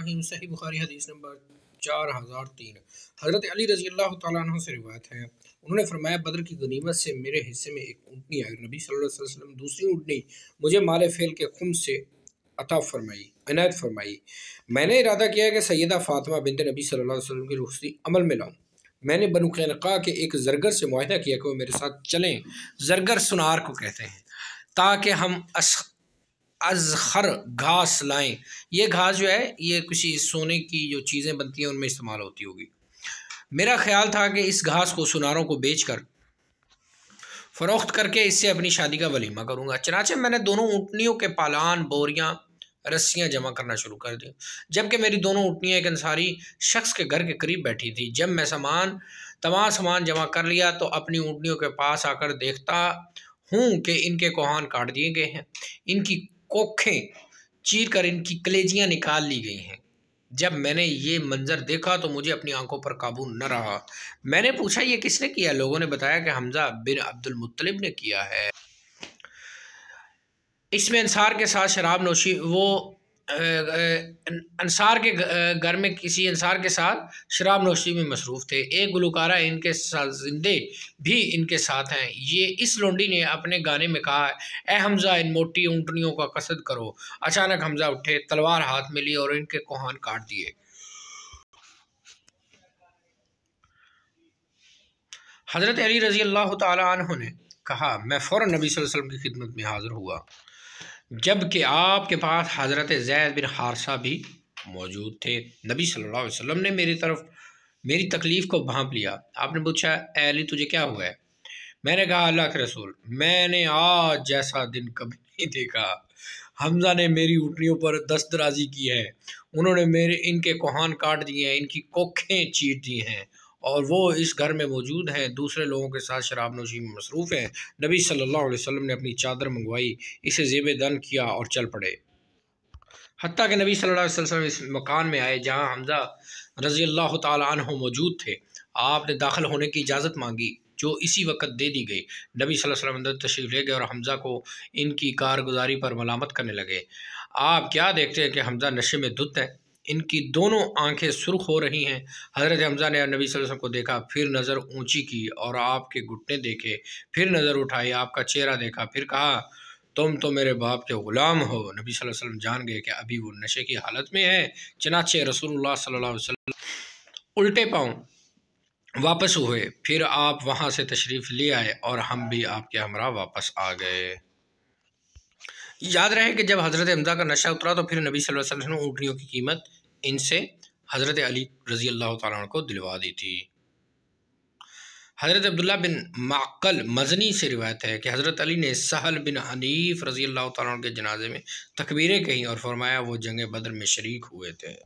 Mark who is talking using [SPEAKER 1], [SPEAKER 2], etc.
[SPEAKER 1] इब्राहिम सही बुखारी हदीस नंबर चार हज़ार तीन हज़रत अली रजी अल्लाह तह से रिवायत है उन्होंने फरमाया बदर की गनीमत से मेरे हिस्से में एक ऊँटनी आई नबी सल्लल्लाहु अलैहि वसल्लम दूसरी ऊँटनी मुझे माले फेल के खुम से अता फरमाई अनायत फरमाई मैंने इरादा किया कि सैदा फ़ातिमा बिनत नबी सल्लल्लाहु अलैहि वसल्लम की रुखसी अमल में लाऊँ मैंने बनु खनका के एक जरगर से माहदा किया कि वो मेरे साथ चलें जरगर सुनार को कहते हैं ताकि हम अजहर घास लाएं ये घास जो है ये किसी सोने की जो चीज़ें बनती हैं उनमें इस्तेमाल होती होगी मेरा ख्याल था कि इस घास को सुनारों को बेच कर फ़रोख्त करके इससे अपनी शादी का वलीमा करूँगा चनाचे मैंने दोनों ऊँटनियों के पालान बोरियाँ रस्सियाँ जमा करना शुरू कर दी जबकि मेरी दोनों ऊँटनियाँ एक अंसारी शख्स के घर के करीब बैठी थी जब मैं सामान तमाम सामान जमा कर लिया तो अपनी ऊँटनियों के पास आकर देखता हूँ कि इनके कोहान काट दिए गए हैं इनकी कोखें कर इनकी कलेजियां निकाल ली गई हैं जब मैंने ये मंज़र देखा तो मुझे अपनी आंखों पर काबू न रहा मैंने पूछा ये किसने किया लोगों ने बताया कि हमज़ा बिन अब्दुल मुतलिब ने किया है इसमें अंसार के साथ शराब नोशी वो अनसार के घर में किसी अनसार के साथ शराब नोशी में मसरूफ़ थे एक गुलकारा इनके साथ जिंदे भी इनके साथ हैं ये इस लोंडी ने अपने गाने में कहा है ए हमज़ा इन मोटी ऊँटनियों का कसद करो अचानक हमज़ा उठे तलवार हाथ में ली और इनके कोहान काट दिए हज़रत अली रज़ी अल्लाह तु ने कहा मैं फ़ौर नबी वसल्लम की खिदमत में हाज़िर हुआ जबकि आपके पास हज़रत जैद बिन हारसा भी मौजूद थे नबी सल्लल्लाहु अलैहि वसल्लम ने मेरी तरफ मेरी तकलीफ़ को भांप लिया आपने पूछा अली तुझे क्या हुआ है मैंने कहा अल्लाह के रसूल मैंने आज जैसा दिन कभी नहीं देखा हमजा ने मेरी उटनियों पर दस्तराजी की है उन्होंने मेरे इनके कोहान काट दिए हैं इनकी कोखें चीर दी हैं और वो इस घर में मौजूद हैं दूसरे लोगों के साथ शराब नोशी में मसरूफ़ हैं नबी सल्लल्लाहु अलैहि वसल्लम ने अपनी चादर मंगवाई इसे जेब दन किया और चल पड़े हती के नबी सल्लल्लाहु अलैहि वसल्लम इस मकान में आए जहाँ हमजा रज़ी अल्लाह तु मौजूद थे आपने दाखिल होने की इजाज़त मांगी जो इसी वक्त दे दी गई नबी वसल्लम अंदर तशरीफ़ ले गए और हमज़ा को इनकी कारगुजारी पर मलामत करने लगे आप क्या देखते हैं कि हमज़ा नशे में दुत है इनकी दोनों आंखें सुर्ख हो रही हैं हज़रत हमज़ा ने नबी वसल्लम को देखा फिर नज़र ऊंची की और आपके घुटने देखे फिर नज़र उठाई आपका चेहरा देखा फिर कहा तुम तो मेरे बाप के ग़ुलाम हो नबी सल्लल्लाहु अलैहि वसल्लम जान गए कि अभी वो नशे की हालत में है चनाचे रसूलुल्लाह सल्लल्लाहु अलैहि वसल्लम उल्टे पाँव वापस हुए फिर आप वहाँ से तशरीफ़ ले आए और हम भी आपके हमरा वापस आ गए याद रहे कि जब हज़रत हमजा का नशा उतरा तो फिर नबी सल्लल्लाहु अलैहि वसल्लम ने ऊँटनियों की कीमत इनसे हज़रत अली रज़ी अल्लाह तह को दिलवा दी थी हज़रत अब्दुल्ला बिन माकल मजनी से रिवायत है कि हज़रत अली ने सहल बिन हनीफ रज़ी अल्लाह तह के जनाजे में तकबीरें कहीं और फरमाया वो जंग बद्र में शरीक हुए थे